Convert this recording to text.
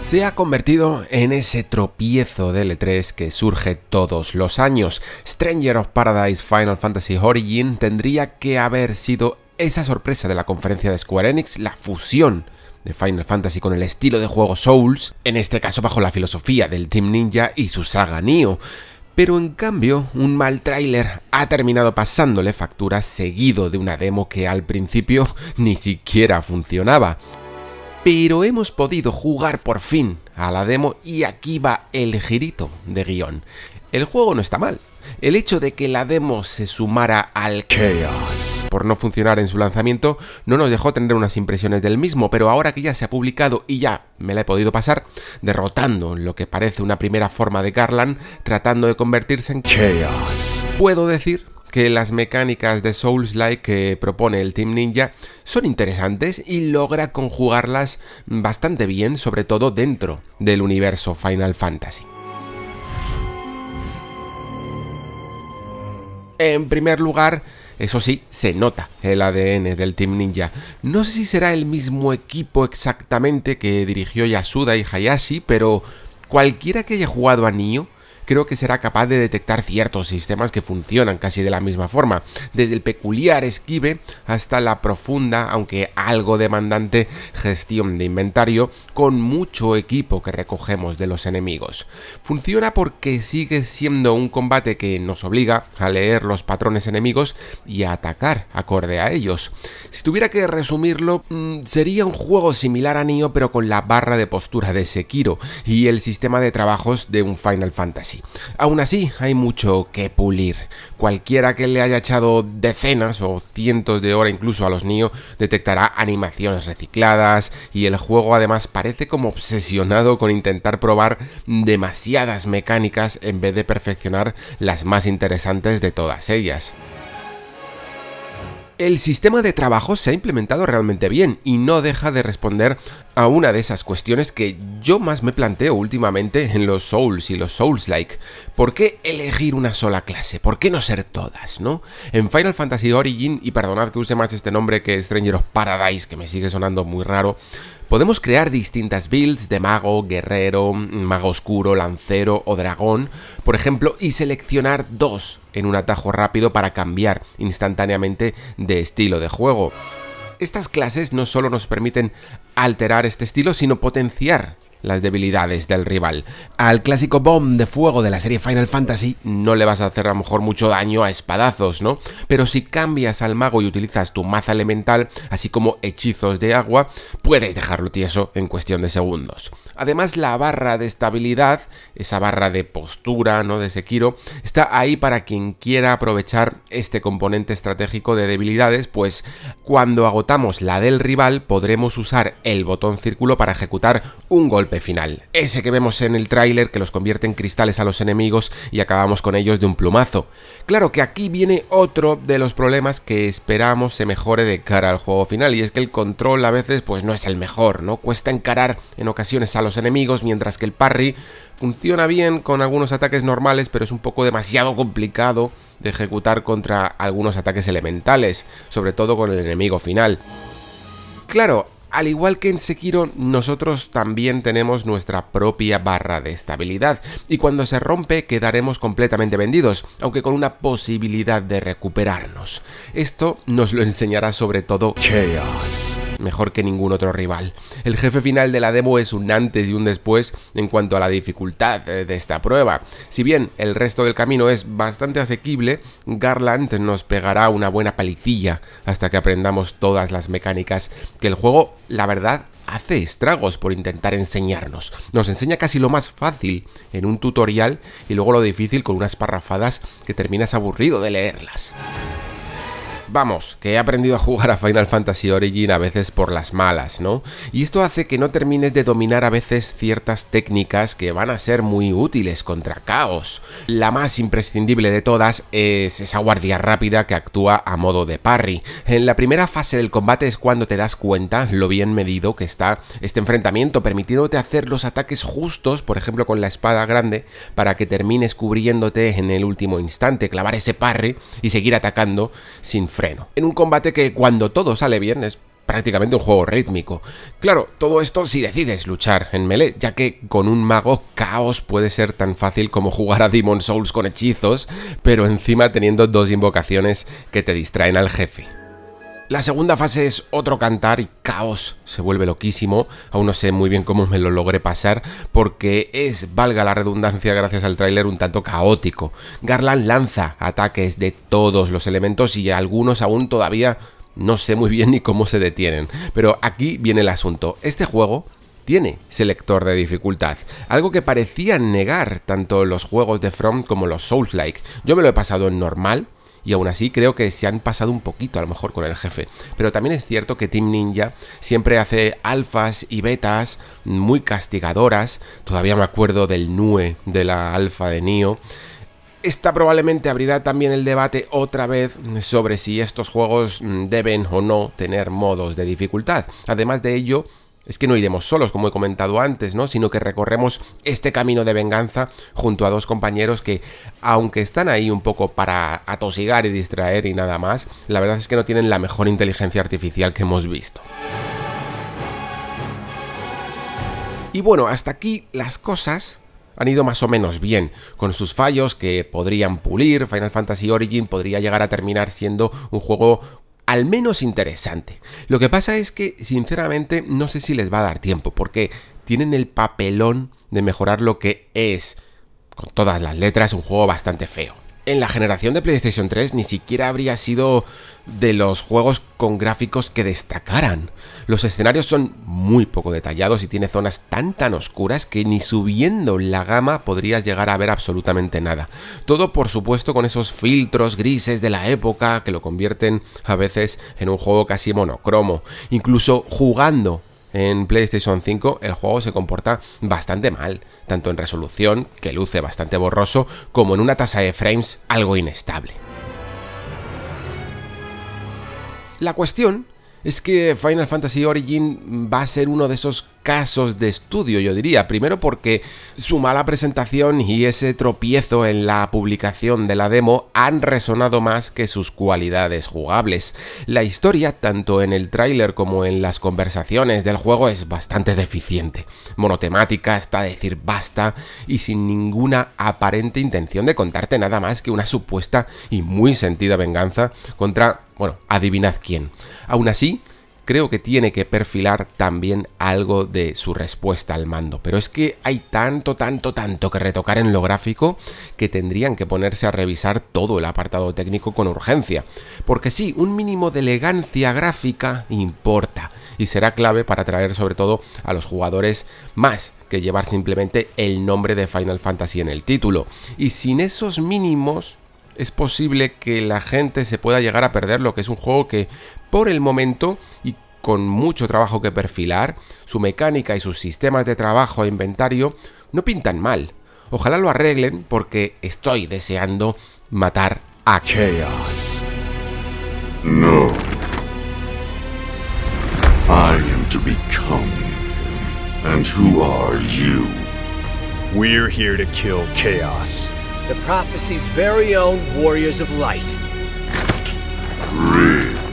se ha convertido en ese tropiezo de L3 que surge todos los años. Stranger of Paradise Final Fantasy Origin tendría que haber sido esa sorpresa de la conferencia de Square Enix, la fusión de Final Fantasy con el estilo de juego Souls, en este caso bajo la filosofía del Team Ninja y su saga Nio. Pero en cambio, un mal tráiler ha terminado pasándole factura seguido de una demo que al principio ni siquiera funcionaba. Pero hemos podido jugar por fin a la demo y aquí va el girito de guión. El juego no está mal. El hecho de que la demo se sumara al Chaos por no funcionar en su lanzamiento no nos dejó tener unas impresiones del mismo, pero ahora que ya se ha publicado y ya me la he podido pasar, derrotando lo que parece una primera forma de Garland, tratando de convertirse en Chaos, puedo decir que las mecánicas de Souls-like que propone el Team Ninja son interesantes y logra conjugarlas bastante bien, sobre todo dentro del universo Final Fantasy. En primer lugar, eso sí, se nota el ADN del Team Ninja. No sé si será el mismo equipo exactamente que dirigió Yasuda y Hayashi, pero cualquiera que haya jugado a Nioh creo que será capaz de detectar ciertos sistemas que funcionan casi de la misma forma, desde el peculiar esquive hasta la profunda, aunque algo demandante, gestión de inventario con mucho equipo que recogemos de los enemigos. Funciona porque sigue siendo un combate que nos obliga a leer los patrones enemigos y a atacar acorde a ellos. Si tuviera que resumirlo, mm, sería un juego similar a Nioh pero con la barra de postura de Sekiro y el sistema de trabajos de un Final Fantasy. Aún así, hay mucho que pulir. Cualquiera que le haya echado decenas o cientos de horas incluso a los niños detectará animaciones recicladas y el juego además parece como obsesionado con intentar probar demasiadas mecánicas en vez de perfeccionar las más interesantes de todas ellas. El sistema de trabajo se ha implementado realmente bien y no deja de responder a una de esas cuestiones que yo más me planteo últimamente en los Souls y los Souls-like. ¿Por qué elegir una sola clase? ¿Por qué no ser todas, no? En Final Fantasy Origin, y perdonad que use más este nombre que Stranger of Paradise, que me sigue sonando muy raro, Podemos crear distintas builds de mago, guerrero, mago oscuro, lancero o dragón, por ejemplo, y seleccionar dos en un atajo rápido para cambiar instantáneamente de estilo de juego. Estas clases no solo nos permiten alterar este estilo, sino potenciar las debilidades del rival. Al clásico bomb de fuego de la serie Final Fantasy no le vas a hacer a lo mejor mucho daño a espadazos, ¿no? Pero si cambias al mago y utilizas tu maza elemental, así como hechizos de agua, puedes dejarlo tieso en cuestión de segundos. Además, la barra de estabilidad, esa barra de postura, ¿no? De Sekiro, está ahí para quien quiera aprovechar este componente estratégico de debilidades, pues cuando agotamos la del rival podremos usar el botón círculo para ejecutar un golpe final, ese que vemos en el tráiler que los convierte en cristales a los enemigos y acabamos con ellos de un plumazo. Claro que aquí viene otro de los problemas que esperamos se mejore de cara al juego final y es que el control a veces pues no es el mejor, ¿no? Cuesta encarar en ocasiones a los enemigos mientras que el parry funciona bien con algunos ataques normales, pero es un poco demasiado complicado de ejecutar contra algunos ataques elementales, sobre todo con el enemigo final. Claro, al igual que en Sekiro, nosotros también tenemos nuestra propia barra de estabilidad, y cuando se rompe quedaremos completamente vendidos, aunque con una posibilidad de recuperarnos. Esto nos lo enseñará sobre todo Chaos, mejor que ningún otro rival. El jefe final de la demo es un antes y un después en cuanto a la dificultad eh, de esta prueba. Si bien el resto del camino es bastante asequible, Garland nos pegará una buena palicilla hasta que aprendamos todas las mecánicas que el juego la verdad hace estragos por intentar enseñarnos. Nos enseña casi lo más fácil en un tutorial y luego lo difícil con unas parrafadas que terminas aburrido de leerlas. Vamos, que he aprendido a jugar a Final Fantasy Origin a veces por las malas, ¿no? Y esto hace que no termines de dominar a veces ciertas técnicas que van a ser muy útiles contra caos. La más imprescindible de todas es esa guardia rápida que actúa a modo de parry. En la primera fase del combate es cuando te das cuenta lo bien medido que está este enfrentamiento, permitiéndote hacer los ataques justos, por ejemplo con la espada grande, para que termines cubriéndote en el último instante, clavar ese parry y seguir atacando sin freno. En un combate que cuando todo sale bien es prácticamente un juego rítmico. Claro, todo esto si decides luchar en melee, ya que con un mago caos puede ser tan fácil como jugar a Demon Souls con hechizos, pero encima teniendo dos invocaciones que te distraen al jefe. La segunda fase es otro cantar y caos, se vuelve loquísimo, aún no sé muy bien cómo me lo logré pasar, porque es, valga la redundancia gracias al tráiler, un tanto caótico. Garland lanza ataques de todos los elementos y algunos aún todavía no sé muy bien ni cómo se detienen. Pero aquí viene el asunto, este juego tiene selector de dificultad, algo que parecían negar tanto los juegos de From como los souls Yo me lo he pasado en normal, y aún así creo que se han pasado un poquito a lo mejor con el jefe. Pero también es cierto que Team Ninja siempre hace alfas y betas muy castigadoras. Todavía me acuerdo del NUE de la alfa de Nio. Esta probablemente abrirá también el debate otra vez sobre si estos juegos deben o no tener modos de dificultad. Además de ello, es que no iremos solos, como he comentado antes, ¿no? Sino que recorremos este camino de venganza junto a dos compañeros que, aunque están ahí un poco para atosigar y distraer y nada más, la verdad es que no tienen la mejor inteligencia artificial que hemos visto. Y bueno, hasta aquí las cosas han ido más o menos bien, con sus fallos que podrían pulir, Final Fantasy Origin podría llegar a terminar siendo un juego al menos interesante. Lo que pasa es que, sinceramente, no sé si les va a dar tiempo, porque tienen el papelón de mejorar lo que es, con todas las letras, un juego bastante feo en la generación de PlayStation 3 ni siquiera habría sido de los juegos con gráficos que destacaran. Los escenarios son muy poco detallados y tiene zonas tan tan oscuras que ni subiendo la gama podrías llegar a ver absolutamente nada. Todo por supuesto con esos filtros grises de la época que lo convierten a veces en un juego casi monocromo. Incluso jugando en PlayStation 5 el juego se comporta bastante mal, tanto en resolución, que luce bastante borroso, como en una tasa de frames algo inestable. La cuestión es que Final Fantasy Origin va a ser uno de esos casos de estudio, yo diría. Primero porque su mala presentación y ese tropiezo en la publicación de la demo han resonado más que sus cualidades jugables. La historia, tanto en el tráiler como en las conversaciones del juego, es bastante deficiente. Monotemática hasta decir basta y sin ninguna aparente intención de contarte nada más que una supuesta y muy sentida venganza contra bueno, adivinad quién. Aún así, creo que tiene que perfilar también algo de su respuesta al mando, pero es que hay tanto, tanto, tanto que retocar en lo gráfico que tendrían que ponerse a revisar todo el apartado técnico con urgencia, porque sí, un mínimo de elegancia gráfica importa y será clave para atraer sobre todo a los jugadores más que llevar simplemente el nombre de Final Fantasy en el título. Y sin esos mínimos, es posible que la gente se pueda llegar a perder lo que es un juego que por el momento y con mucho trabajo que perfilar, su mecánica y sus sistemas de trabajo e inventario no pintan mal. Ojalá lo arreglen porque estoy deseando matar a Chaos. No. I am to become And who are you? We're here to kill Chaos. the prophecy's very own Warriors of Light. Three.